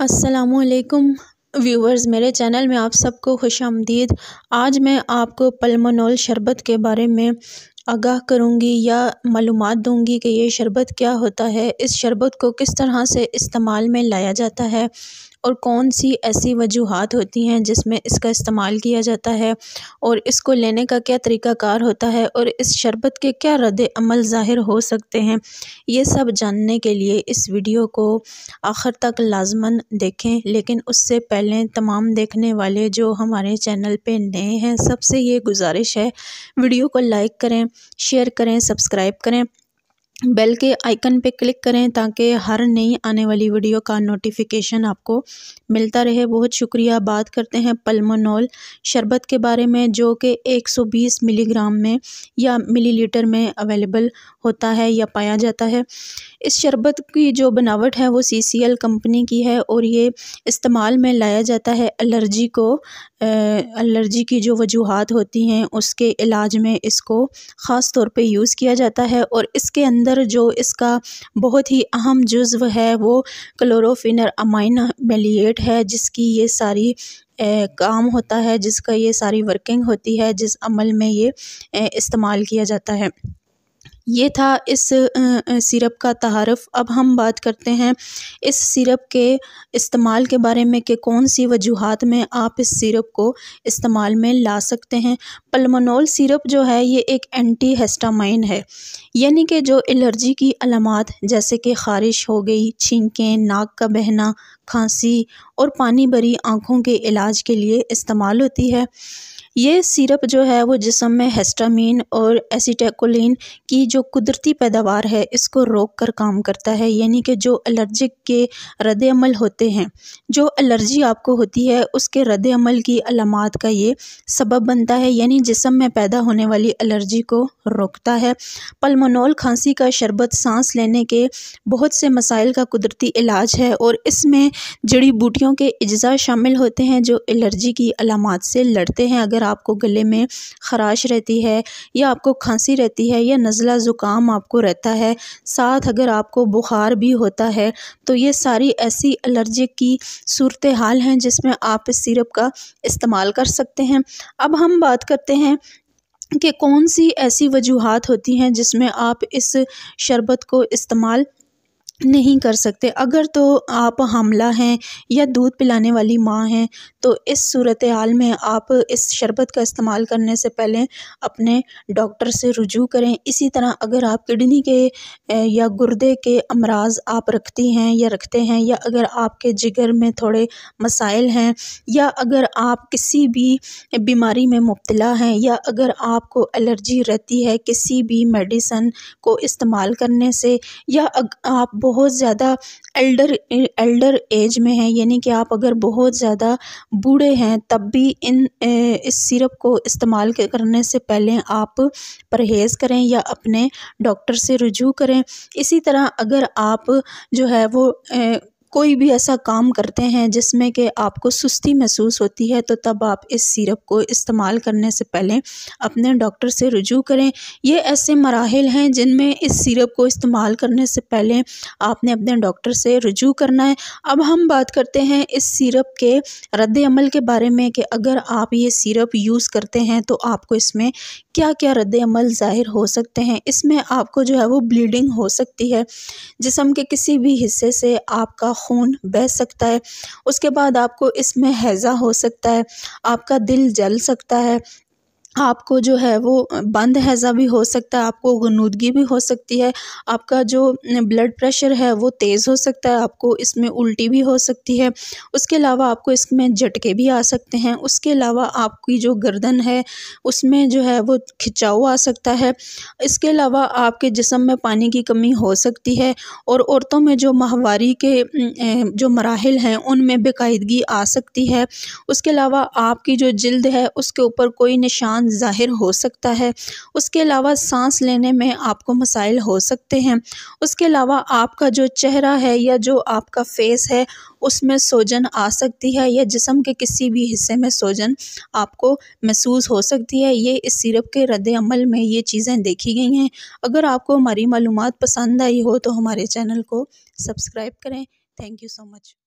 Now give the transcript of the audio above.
असलकुम व्यूवर्स मेरे चैनल में आप सबको खुश आमदीद आज मैं आपको पलमनोल शरबत के बारे में आगाह करूंगी या मालूम दूंगी कि यह शरबत क्या होता है इस शरबत को किस तरह से इस्तेमाल में लाया जाता है और कौन सी ऐसी वजूहत होती हैं जिसमें इसका इस्तेमाल किया जाता है और इसको लेने का क्या तरीक़ाकार होता है और इस शरबत के क्या रद्द अमल ज़ाहिर हो सकते हैं ये सब जानने के लिए इस वीडियो को आखिर तक लाजमन देखें लेकिन उससे पहले तमाम देखने वाले जो हमारे चैनल पर नए हैं सबसे ये गुजारिश है वीडियो को लाइक करें शेयर करें सब्सक्राइब करें बेल के आइकन पे क्लिक करें ताकि हर नई आने वाली वीडियो का नोटिफिकेशन आपको मिलता रहे बहुत शुक्रिया बात करते हैं पल्मोनोल शरबत के बारे में जो कि 120 मिलीग्राम में या मिलीलीटर में अवेलेबल होता है या पाया जाता है इस शरबत की जो बनावट है वो सी कंपनी की है और ये इस्तेमाल में लाया जाता है एलर्जी को एलर्जी की जो वजूहत होती हैं उसके इलाज में इसको ख़ास तौर पे यूज़ किया जाता है और इसके अंदर जो इसका बहुत ही अहम जुज्व है वो क्लोरोफिनर अमाइन मेलिएट है जिसकी ये सारी ए, काम होता है जिसका ये सारी वर्किंग होती है जिस अमल में ये इस्तेमाल किया जाता है ये था इस सिरप का तहारफ़ अब हम बात करते हैं इस सिरप के इस्तेमाल के बारे में कि कौन सी वजूहत में आप इस सिरप को इस्तेमाल में ला सकते हैं पलमनोल सिरप जो है ये एक एंटी हेस्टामाइन है यानी कि जो एलर्जी की अलामत जैसे कि ख़ारिश हो गई छींकें नाक का बहना खांसी और पानी भरी आँखों के इलाज के लिए इस्तेमाल होती है ये सिरप जो है वो जिसम में हेस्टामीन और एसीटेकोलिन की जो कुदरती पैदावार है इसको रोक कर काम करता है यानी कि जो एलर्जिक के रद्दमल होते हैं जो एलर्जी आपको होती है उसके रद्दमल की अलामत का ये सबब बनता है यानी जिसम में पैदा होने वाली एलर्जी को रोकता है पलमोनोल खांसी का शरबत सांस लेने के बहुत से मसाइल का कुदरती इलाज है और इसमें जड़ी बूटियों के अज्जा शामिल होते हैं जो एलर्जी की अलामत से लड़ते हैं अगर आपको गले में ख़राश रहती है या आपको खांसी रहती है या नज़ला ज़ुकाम आपको रहता है साथ अगर आपको बुखार भी होता है तो ये सारी ऐसी एलर्जी की सूरत हाल हैं जिसमें आप इस सिरप का इस्तेमाल कर सकते हैं अब हम बात करते हैं कि कौन सी ऐसी वजूहत होती हैं जिसमें आप इस शरबत को इस्तेमाल नहीं कर सकते अगर तो आप हमला हैं या दूध पिलाने वाली माँ हैं तो इस सूरत हाल में आप इस शरबत का इस्तेमाल करने से पहले अपने डॉक्टर से रुजू करें इसी तरह अगर आप किडनी के या गुर्दे के अमराज आप रखती हैं या रखते हैं या अगर आपके जिगर में थोड़े मसाइल हैं या अगर आप किसी भी बीमारी में मुबतला हैं या अगर आपको एलर्जी रहती है किसी भी मेडिसन को इस्तेमाल करने से या आप बहुत ज़्यादा एल्डर एल्डर एज में हैं यानी कि आप अगर बहुत ज़्यादा बूढ़े हैं तब भी इन इस सिरप को इस्तेमाल करने से पहले आप परहेज़ करें या अपने डॉक्टर से रुजू करें इसी तरह अगर आप जो है वो कोई भी ऐसा काम करते हैं जिसमें कि आपको सुस्ती महसूस होती है तो तब आप इस सिरप को इस्तेमाल करने से पहले अपने डॉक्टर से रुजू करें ये ऐसे मराहल हैं जिनमें इस सिरप को इस्तेमाल करने से पहले आपने अपने डॉक्टर से रुजू करना है अब हम बात करते हैं इस सिरप के रद्द अमल के बारे में कि अगर आप ये सिरप यूज़ करते हैं तो आपको इसमें क्या क्या रद्द अमल ज़ाहिर हो सकते हैं इसमें आपको जो है वो ब्लीडिंग हो सकती है जिसम के किसी भी हिस्से से आपका खून बह सकता है उसके बाद आपको इसमें हैज़ा हो सकता है आपका दिल जल सकता है आपको जो है वो बंद हैज़ा भी हो सकता है आपको गनूदगी भी हो सकती है आपका जो ब्लड प्रेशर है वो तेज़ हो सकता है आपको इसमें उल्टी भी हो सकती है उसके अलावा आपको इसमें झटके भी आ सकते हैं उसके अलावा आपकी जो गर्दन है उसमें जो है वो खिंचाव आ सकता है इसके अलावा आपके जिसम में पानी की कमी हो सकती है और औरतों में जो माहवारी के जो मराहल हैं उनमें बेकायदगी आ सकती है उसके अलावा आपकी जो जल्द है उसके ऊपर कोई निशान नुकसान ज़ाहिर हो सकता है उसके अलावा सांस लेने में आपको मसाइल हो सकते हैं उसके अलावा आपका जो चेहरा है या जो आपका फेस है उसमें सोजन आ सकती है या जिसम के किसी भी हिस्से में सोजन आपको महसूस हो सकती है ये इस सिरप के रद्द अमल में ये चीज़ें देखी गई हैं अगर आपको हमारी मालूम पसंद आई हो तो हमारे चैनल को सब्सक्राइब करें थैंक यू सो मच